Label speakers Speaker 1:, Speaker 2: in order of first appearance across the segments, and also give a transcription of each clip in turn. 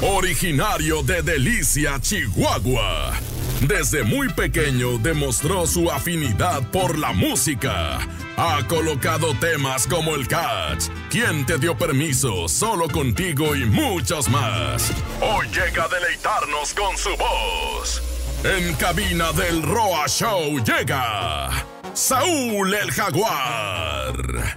Speaker 1: Originario de Delicia, Chihuahua. Desde muy pequeño demostró su afinidad por la música. Ha colocado temas como el catch, quién te dio permiso, solo contigo y muchos más. Hoy llega a deleitarnos con su voz. En cabina del Roa Show llega Saúl el Jaguar.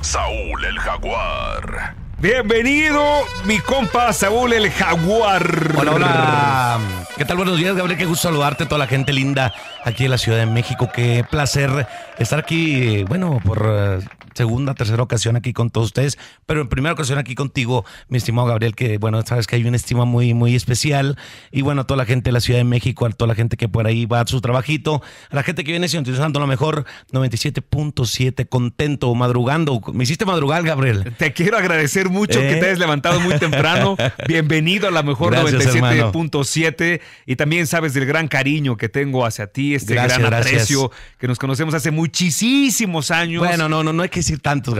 Speaker 2: Saúl el Jaguar.
Speaker 1: Bienvenido, mi compa Saúl el Jaguar. Hola, hola.
Speaker 2: ¿Qué tal? Buenos días, Gabriel. Qué gusto saludarte, toda la gente linda aquí en la Ciudad de México. Qué placer estar aquí, eh, bueno, por eh, segunda, tercera ocasión aquí con todos ustedes, pero en primera ocasión aquí contigo, mi estimado Gabriel, que bueno, sabes que hay una estima muy, muy especial. Y bueno, a toda la gente de la Ciudad de México, a toda la gente que por ahí va a su trabajito, a la gente que viene sintonizando lo mejor, 97.7, contento, madrugando. Me hiciste madrugar, Gabriel.
Speaker 1: Te quiero agradecer mucho que ¿Eh? te hayas levantado muy temprano. Bienvenido a la mejor 97.7. Y también sabes del gran cariño que tengo hacia ti, este gran aprecio que nos conocemos hace muchísimos años. Bueno, no, no, no hay que decir tantos,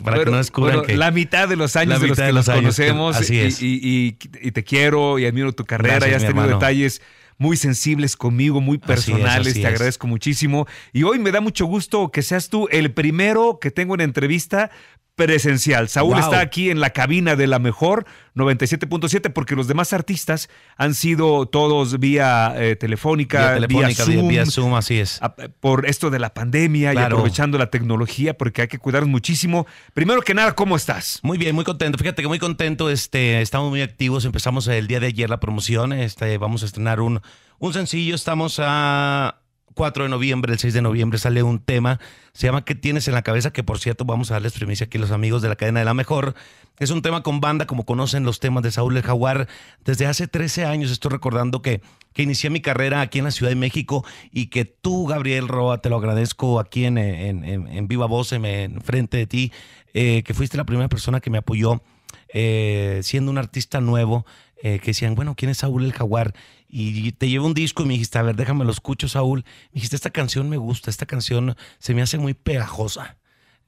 Speaker 1: para, que no descubran que... La mitad de los años de los que nos conocemos. Y, te quiero y admiro tu carrera ya y has tenido detalles muy sensibles conmigo, muy personales. te agradezco muchísimo. Y hoy me da mucho gusto que seas tú el primero que tengo en entrevista presencial. Saúl está aquí en la cabina de la mejor 97.7 porque los demás artistas han sido todos vía eh, telefónica, vía,
Speaker 2: Zoom, así es. Ah,
Speaker 1: por esto de la pandemia y aprovechando la tecnología porque hay que cuidarnos
Speaker 2: muchísimo. Primero que nada, ¿cómo estás? Muy bien, muy contento. Fíjate que muy contento. Este, estamos muy activos. Empezamos el día de ayer la promoción. Este, vamos a estrenar un, un sencillo. Estamos a 4 de noviembre, el 6 de noviembre sale un tema, se llama ¿Qué tienes en la cabeza? Que por cierto vamos a darles primicia aquí los amigos de la cadena de la mejor. Es un tema con banda, como conocen los temas de Saúl el Jaguar. Desde hace 13 años estoy recordando que, que inicié mi carrera aquí en la Ciudad de México y que tú, Gabriel Roa, te lo agradezco aquí en, Viva Voz, en, frente de ti, eh, que fuiste la primera persona que me apoyó eh, siendo un artista nuevo. Eh, que decían, bueno, ¿quién es Saúl el Jaguar? Y te llevo un disco y me dijiste, a ver, déjame lo escucho, Saúl. Me dijiste, esta canción me gusta, esta canción se me hace muy pegajosa.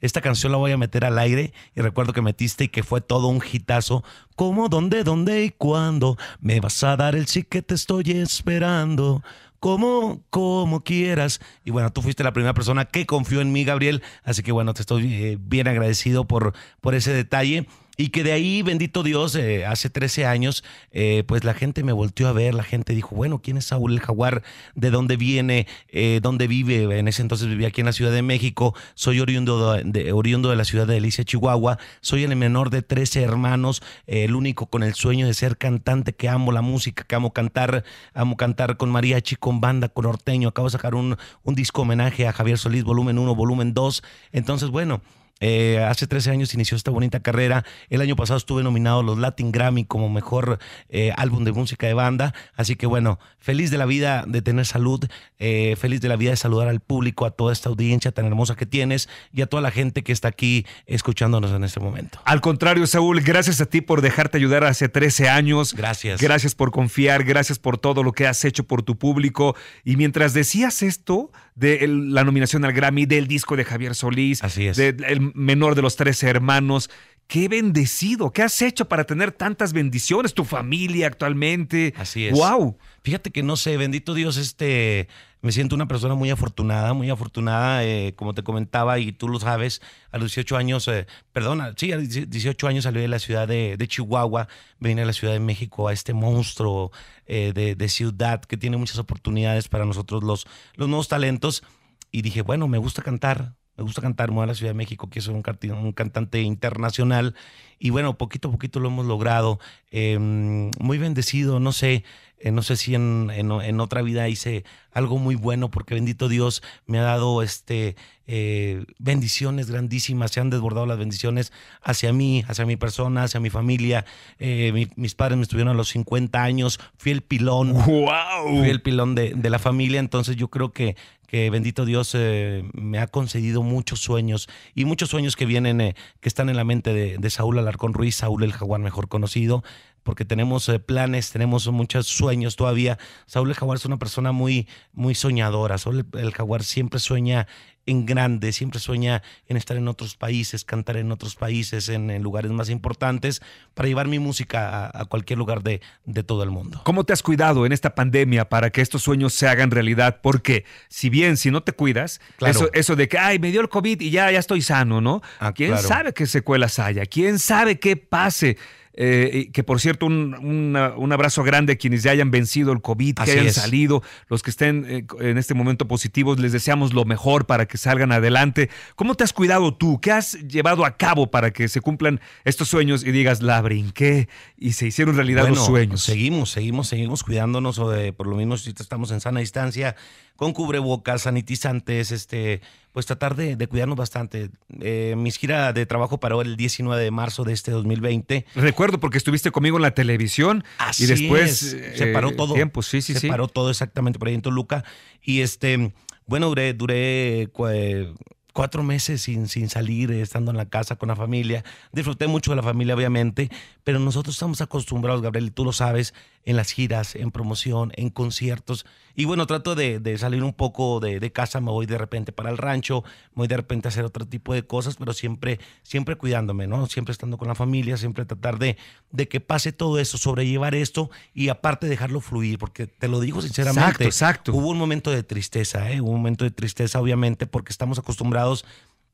Speaker 2: Esta canción la voy a meter al aire y recuerdo que metiste y que fue todo un hitazo. ¿Cómo, dónde, dónde y cuándo? Me vas a dar el sí que te estoy esperando como, como quieras. Y bueno, tú fuiste la primera persona que confió en mí, Gabriel. Así que bueno, te estoy eh, bien agradecido por, por ese detalle. Y que de ahí, bendito Dios, eh, hace 13 años, eh, pues la gente me volteó a ver, la gente dijo, bueno, ¿quién es Saúl el Jaguar? ¿De dónde viene? Eh, ¿Dónde vive? En ese entonces vivía aquí en la Ciudad de México, soy oriundo de, oriundo de la ciudad de Alicia, Chihuahua, soy el menor de 13 hermanos, el único con el sueño de ser cantante, que amo la música, que amo cantar, amo cantar con mariachi, con banda, con orteño. acabo de sacar un, un disco homenaje a Javier Solís, volumen 1, volumen 2, entonces bueno. Eh, hace 13 años inició esta bonita carrera. El año pasado estuve nominado a los Latin Grammy como mejor eh, álbum de música de banda. Así que bueno, feliz de la vida de tener salud, eh, feliz de la vida de saludar al público, a toda esta audiencia tan hermosa que tienes y a toda la gente que está aquí escuchándonos en este momento.
Speaker 1: Al contrario, Saúl, gracias a ti por dejarte ayudar hace 13 años. Gracias. Gracias por confiar, gracias por todo lo que has hecho por tu público. Y mientras decías esto, de la nominación al Grammy, del disco de Javier Solís, Así es. El menor de los tres hermanos. Qué bendecido, qué has hecho para tener tantas bendiciones, tu familia actualmente.
Speaker 2: Así es. Wow. Fíjate que no sé, bendito Dios, este me siento una persona muy afortunada, muy afortunada, eh, como te comentaba, y tú lo sabes, a los 18 años, eh, perdona, sí, a los 18 años salí de la ciudad de, Chihuahua, vine a la Ciudad de México, a este monstruo eh, de, ciudad que tiene muchas oportunidades para nosotros los, los nuevos talentos, y dije, bueno, me gusta cantar, me gusta cantar, me a la Ciudad de México, que es un, un, cantante internacional. Y bueno, poquito a poquito lo hemos logrado. Em, muy bendecido, no sé, eh, no sé si en, otra vida hice algo muy bueno, porque bendito Dios me ha dado este, eh, bendiciones grandísimas, se han desbordado las bendiciones hacia mí, hacia mi persona, hacia mi familia. Eh, mis padres me estuvieron a los 50 años, fui el pilón. ¡Wow! el pilón de, de la familia, entonces yo creo que que bendito Dios eh, me ha concedido muchos sueños y muchos sueños que vienen, eh, que están en la mente de, Saúl Alarcón Ruiz, Saúl el jaguar mejor conocido, porque tenemos eh, planes, tenemos muchos sueños todavía. Saúl el jaguar es una persona muy, muy soñadora, Saúl el jaguar siempre sueña en grande, siempre sueña en estar en otros países, cantar en otros países, en, lugares más importantes, para llevar mi música a, cualquier lugar de, todo el mundo.
Speaker 1: ¿Cómo te has cuidado en esta pandemia para que estos sueños se hagan realidad? Porque si bien, si no te cuidas, eso, de que, ay, me dio el COVID y ya, ya estoy sano, ¿no? Ah, ¿Quién sabe qué secuelas haya? ¿Quién sabe qué pase? Eh, que por cierto, un, abrazo grande a quienes ya hayan vencido el COVID, que hayan salido, los que estén eh, en este momento positivos, les deseamos lo mejor para que salgan adelante. ¿Cómo te has cuidado tú? ¿Qué has
Speaker 2: llevado a cabo para que se cumplan estos sueños y digas, la brinqué y se hicieron realidad los sueños? Seguimos, seguimos, seguimos cuidándonos, o por lo menos si estamos en sana distancia, con cubrebocas, sanitizantes, este pues tratar de, cuidarnos bastante. Eh, mi gira de trabajo paró el 19 de marzo de este 2020. Recuerdo porque estuviste conmigo en la televisión Así y después se paró eh, todo. Tiempo. Sí, sí, se paró todo exactamente por ahí en Toluca y este bueno, duré duré cuatro meses sin, sin salir, estando en la casa con la familia. Disfruté mucho de la familia, obviamente, pero nosotros estamos acostumbrados, Gabriel, y tú lo sabes, en las giras, en promoción, en conciertos. Y bueno, trato de, salir un poco de, casa, me voy de repente para el rancho, me voy de repente a hacer otro tipo de cosas, pero siempre, siempre cuidándome, ¿no? Siempre estando con la familia, siempre tratar de, que pase todo eso, sobrellevar esto y aparte dejarlo fluir, porque te lo digo sinceramente. Exacto, exacto. Hubo un momento de tristeza, ¿eh? Hubo un momento de tristeza, obviamente, porque estamos acostumbrados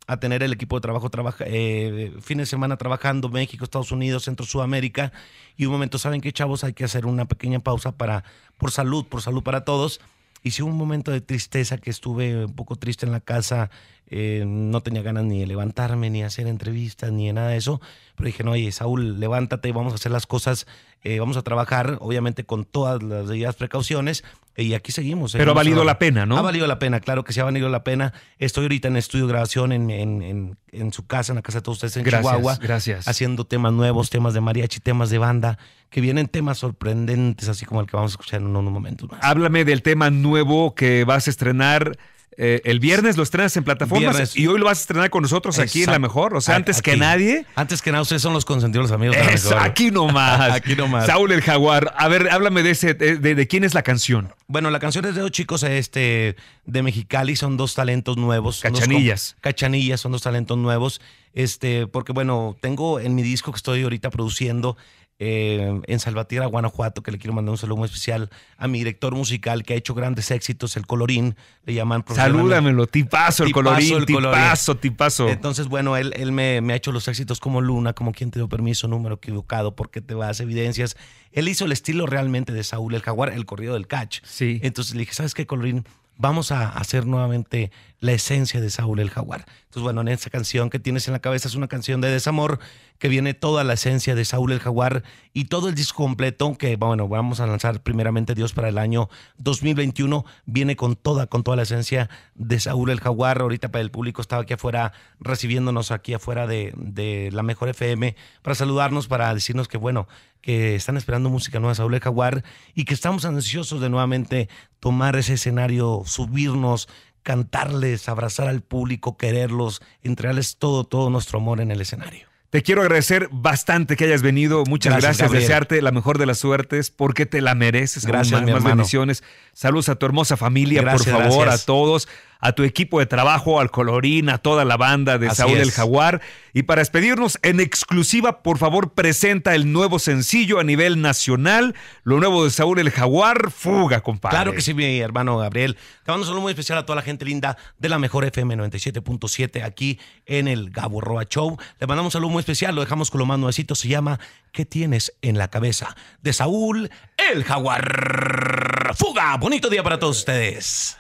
Speaker 2: a tener el equipo de trabajo trabaja, eh, fin de semana trabajando México, Estados Unidos, Centro, Sudamérica y un momento, ¿saben qué chavos? Hay que hacer una pequeña pausa para, por salud, por salud para todos. Y si un momento de tristeza que estuve un poco triste en la casa, eh, no tenía ganas ni de levantarme, ni hacer entrevistas, ni de nada de eso, pero dije, no, oye, Saúl, levántate, vamos a hacer las cosas, eh, vamos a trabajar, obviamente con todas las medidas precauciones, y aquí seguimos. Pero ha valido la pena, ¿no? Ha valido la pena, claro que sí ha valido la pena. Estoy ahorita en estudio de grabación en, en, su casa, en la casa de todos ustedes en Chihuahua. Gracias. Haciendo temas nuevos, temas de mariachi, temas de banda, que vienen temas sorprendentes, así como el que vamos a escuchar en un momento
Speaker 1: Háblame del tema nuevo que vas a estrenar eh, el viernes lo estrenas en plataformas y hoy
Speaker 2: lo vas a estrenar con nosotros aquí en La Mejor. O sea, antes que nadie. Antes que nada, ustedes son los consentidos amigos. Mejor. aquí nomás. aquí nomás. Saúl
Speaker 1: el Jaguar. A ver, háblame de, ese, de, quién es la canción.
Speaker 2: Bueno, la canción es de dos chicos este, de Mexicali. Son dos talentos nuevos. Cachanillas. cachanillas, son dos talentos nuevos. Este, porque bueno, tengo en mi disco que estoy ahorita produciendo eh, en Salvatierra, Guanajuato, que le quiero mandar un saludo muy especial a mi director musical que ha hecho grandes éxitos, el Colorín, le llaman Salúdamelo, tipazo, el Colorín, tipazo, tipazo. Entonces, bueno, él, él me, ha hecho los éxitos como Luna, como quien te dio permiso, número equivocado, porque te vas, evidencias. Él hizo el estilo realmente de Saúl el Jaguar, el corrido del catch. Sí. Entonces le dije, ¿sabes qué, Colorín? Vamos a hacer nuevamente la esencia de Saúl el Jaguar. Entonces, bueno, en esa canción que tienes en la cabeza es una canción de desamor que viene toda la esencia de Saúl el Jaguar y todo el disco completo que, bueno, vamos a lanzar primeramente Dios para el año 2021, viene con toda, con toda la esencia de Saúl el Jaguar. Ahorita para el público estaba aquí afuera recibiéndonos aquí afuera de, la Mejor FM para saludarnos, para decirnos que, bueno, que están esperando música nueva de Saúl el Jaguar y que estamos ansiosos de nuevamente tomar ese escenario, subirnos, cantarles, abrazar al público, quererlos, entregarles todo, todo nuestro amor en el escenario.
Speaker 1: Te quiero agradecer bastante que hayas venido. Muchas gracias. Desearte la mejor de las suertes porque te la mereces. Gracias. bendiciones. Saludos a tu hermosa familia, por favor, a todos a tu equipo de trabajo, al colorín, a toda la banda de Saúl el Jaguar. Y para despedirnos en exclusiva, por favor, presenta el nuevo sencillo a nivel nacional, lo nuevo de Saúl el Jaguar, Fuga,
Speaker 2: compadre. Claro que sí, mi hermano Gabriel. Te mando un saludo muy especial a toda la gente linda de la mejor FM 97.7 aquí en el Gabo Roa Show. Le mandamos un saludo muy especial, lo dejamos con lo más se llama ¿Qué tienes en la cabeza? de Saúl el Jaguar. Fuga, bonito día para todos ustedes.